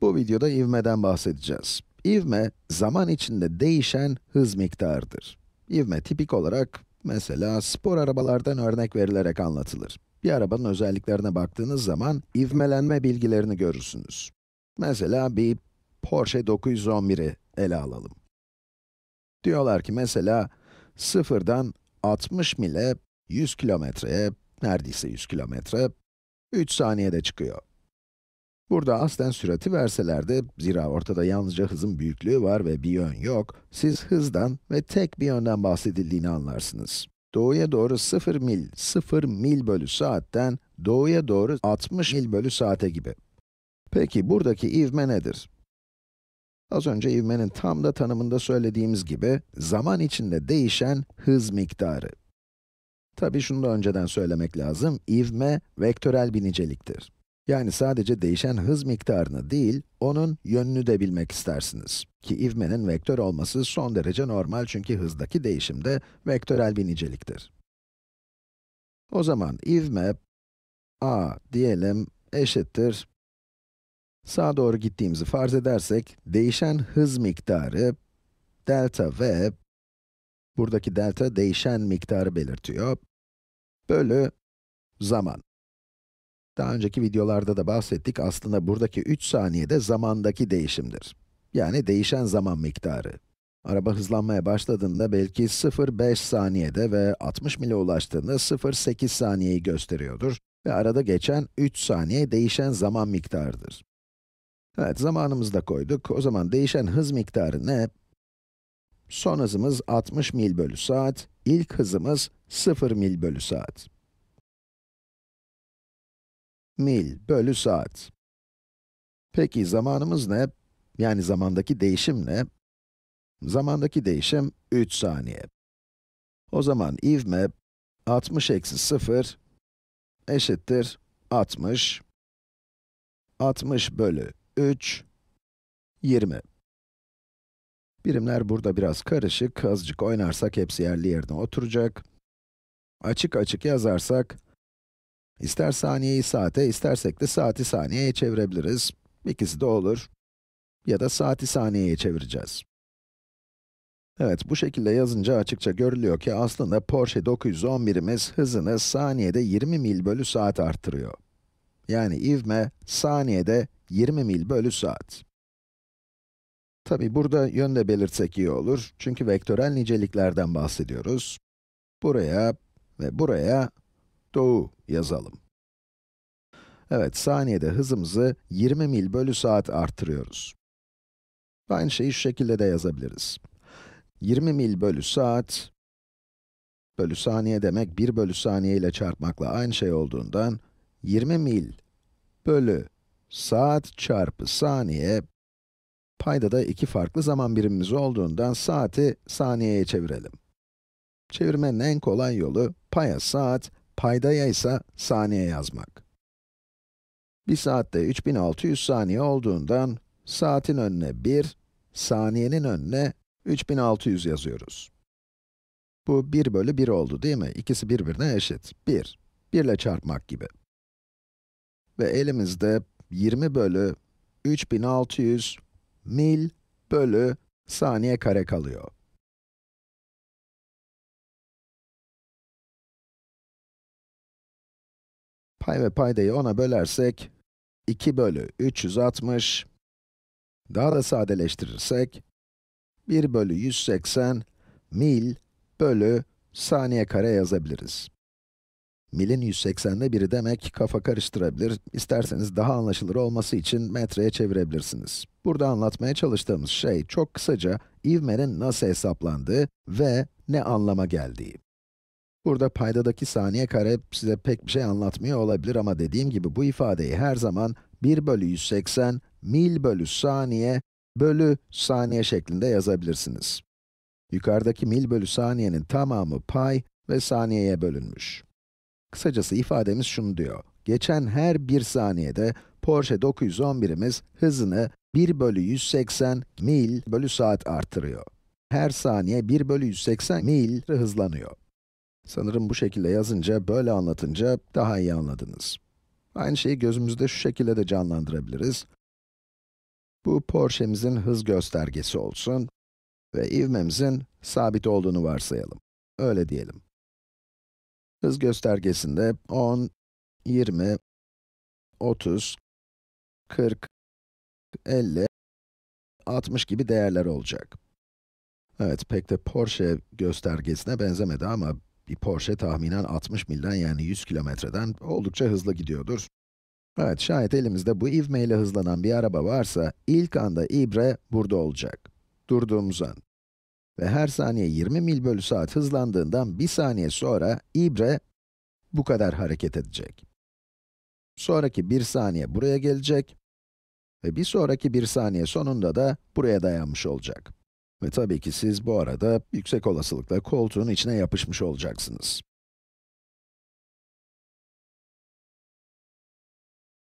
Bu videoda ivmeden bahsedeceğiz. İvme, zaman içinde değişen hız miktarıdır. İvme tipik olarak, mesela spor arabalardan örnek verilerek anlatılır. Bir arabanın özelliklerine baktığınız zaman, ivmelenme bilgilerini görürsünüz. Mesela bir Porsche 911'i ele alalım. Diyorlar ki mesela, sıfırdan 60 mile 100 kilometreye, neredeyse 100 kilometre, 3 saniyede çıkıyor. Burada aslen sürati verseler de, zira ortada yalnızca hızın büyüklüğü var ve bir yön yok, siz hızdan ve tek bir yönden bahsedildiğini anlarsınız. Doğuya doğru 0 mil, 0 mil bölü saatten doğuya doğru 60 mil bölü saate gibi. Peki buradaki ivme nedir? Az önce ivmenin tam da tanımında söylediğimiz gibi, zaman içinde değişen hız miktarı. Tabii şunu da önceden söylemek lazım, ivme vektörel bir niceliktir. Yani sadece değişen hız miktarını değil, onun yönünü de bilmek istersiniz. Ki ivmenin vektör olması son derece normal çünkü hızdaki değişim de vektörel bir niceliktir. O zaman ivme a diyelim eşittir. Sağa doğru gittiğimizi farz edersek, değişen hız miktarı delta v, buradaki delta değişen miktarı belirtiyor, bölü zaman. Daha önceki videolarda da bahsettik, aslında buradaki 3 saniyede zamandaki değişimdir. Yani değişen zaman miktarı. Araba hızlanmaya başladığında belki 0,5 saniyede ve 60 mile ulaştığında 0,8 saniyeyi gösteriyordur ve arada geçen 3 saniye değişen zaman miktarıdır. Evet, zamanımızı da koyduk. O zaman değişen hız miktarı ne? Son hızımız 60 mil bölü saat, ilk hızımız 0 mil bölü saat mil bölü saat. Peki zamanımız ne? Yani zamandaki değişim ne? Zamandaki değişim 3 saniye. O zaman ivme 60 eksi 0 eşittir 60. 60 bölü 3, 20. Birimler burada biraz karışık, azıcık oynarsak hepsi yerli yerine oturacak. Açık açık yazarsak İster saniyeyi saate, istersek de saati saniyeye çevirebiliriz. İkisi de olur. Ya da saati saniyeye çevireceğiz. Evet, bu şekilde yazınca açıkça görülüyor ki aslında Porsche 911'imiz hızını saniyede 20 mil bölü saat arttırıyor. Yani ivme saniyede 20 mil bölü saat. Tabi burada yön de belirtsek iyi olur. Çünkü vektörel niceliklerden bahsediyoruz. Buraya ve buraya doğu yazalım. Evet, saniyede hızımızı 20 mil bölü saat arttırıyoruz. Aynı şeyi şu şekilde de yazabiliriz. 20 mil bölü saat, bölü saniye demek 1 bölü saniye ile çarpmakla aynı şey olduğundan, 20 mil bölü saat çarpı saniye, paydada iki farklı zaman birimimiz olduğundan saati saniyeye çevirelim. Çevirmenin en kolay yolu, paya saat paydaya ise saniye yazmak. Bir saatte 3600 saniye olduğundan, saatin önüne 1, saniyenin önüne 3600 yazıyoruz. Bu 1 bölü 1 oldu değil mi? İkisi birbirine eşit. 1, 1 ile çarpmak gibi. Ve elimizde 20 bölü 3600 mil bölü saniye kare kalıyor. Pay ve paydayı 10'a bölersek, 2 bölü 360, daha da sadeleştirirsek, 1 bölü 180 mil bölü saniye kare yazabiliriz. Milin 180'de biri demek kafa karıştırabilir. İsterseniz daha anlaşılır olması için metreye çevirebilirsiniz. Burada anlatmaya çalıştığımız şey çok kısaca ivmenin nasıl hesaplandığı ve ne anlama geldiği. Burada paydadaki saniye kare size pek bir şey anlatmıyor olabilir ama dediğim gibi bu ifadeyi her zaman 1 bölü 180 mil bölü saniye bölü saniye şeklinde yazabilirsiniz. Yukarıdaki mil bölü saniyenin tamamı pay ve saniyeye bölünmüş. Kısacası ifademiz şunu diyor. Geçen her 1 saniyede Porsche 911'imiz hızını 1 bölü 180 mil bölü saat artırıyor. Her saniye 1 bölü 180 mil hızlanıyor. Sanırım bu şekilde yazınca, böyle anlatınca daha iyi anladınız. Aynı şeyi gözümüzde şu şekilde de canlandırabiliriz. Bu Porsche'mizin hız göstergesi olsun ve ivmemizin sabit olduğunu varsayalım. Öyle diyelim. Hız göstergesinde 10, 20, 30, 40, 50, 60 gibi değerler olacak. Evet, pek de Porsche göstergesine benzemedi ama bir Porsche tahminen 60 milden yani 100 kilometreden oldukça hızlı gidiyordur. Evet, şayet elimizde bu ivmeyle hızlanan bir araba varsa, ilk anda ibre burada olacak. Durduğumuz an. Ve her saniye 20 mil bölü saat hızlandığından bir saniye sonra ibre bu kadar hareket edecek. Sonraki bir saniye buraya gelecek ve bir sonraki bir saniye sonunda da buraya dayanmış olacak. Ve tabii ki siz bu arada yüksek olasılıkla koltuğun içine yapışmış olacaksınız.